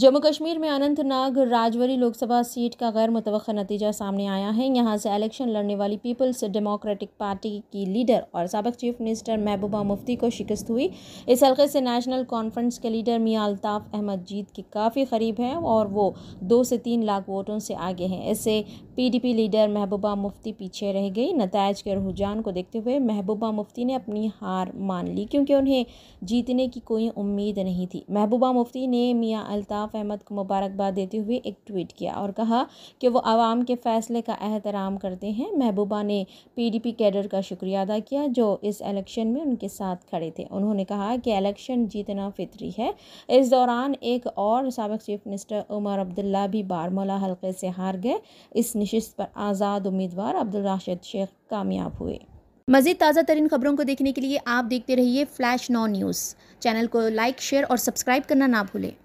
जम्मू कश्मीर में अनंतनाग राजवरी लोकसभा सीट का गैर मुतव नतीजा सामने आया है यहाँ से इलेक्शन लड़ने वाली पीपल्स डेमोक्रेटिक पार्टी की लीडर और सबक चीफ मिनिस्टर महबूबा मुफ्ती को शिकस्त हुई इस हल्के से नेशनल कॉन्फ्रेंस के लीडर मियाँ अल्ताफ़ अहमद जीत के काफ़ी करीब हैं और वो दो से तीन लाख वोटों से आगे हैं इससे पी लीडर महबूबा मुफ्ती पीछे रह गई नतज के रुझान को देखते हुए महबूबा मुफ्ती ने अपनी हार मान ली क्योंकि उन्हें जीतने की कोई उम्मीद नहीं थी महबूबा मुफ्ती ने मियाँ अल्ताफ़ अल्ताफ़ अहमद को मुबारकबाद देते हुए एक ट्वीट किया और कहा कि वो आवाम के फ़ैसले का एहतराम करते हैं महबूबा ने पीडीपी कैडर का शुक्रिया अदा किया जो इस इलेक्शन में उनके साथ खड़े थे उन्होंने कहा कि इलेक्शन जीतना फितरी है इस दौरान एक और सबक चीफ मिनिस्टर उमर अब्दुल्ला भी बारमोला हल्के से हार गए इस नशस्त पर आज़ाद उम्मीदवार अब्दुल राशिद शेख कामयाब हुए मज़ीद ताज़ा तरीन खबरों को देखने के लिए आप देखते रहिए फ्लैश नॉ न्यूज़ चैनल को लाइक शेयर और सब्सक्राइब करना ना भूलें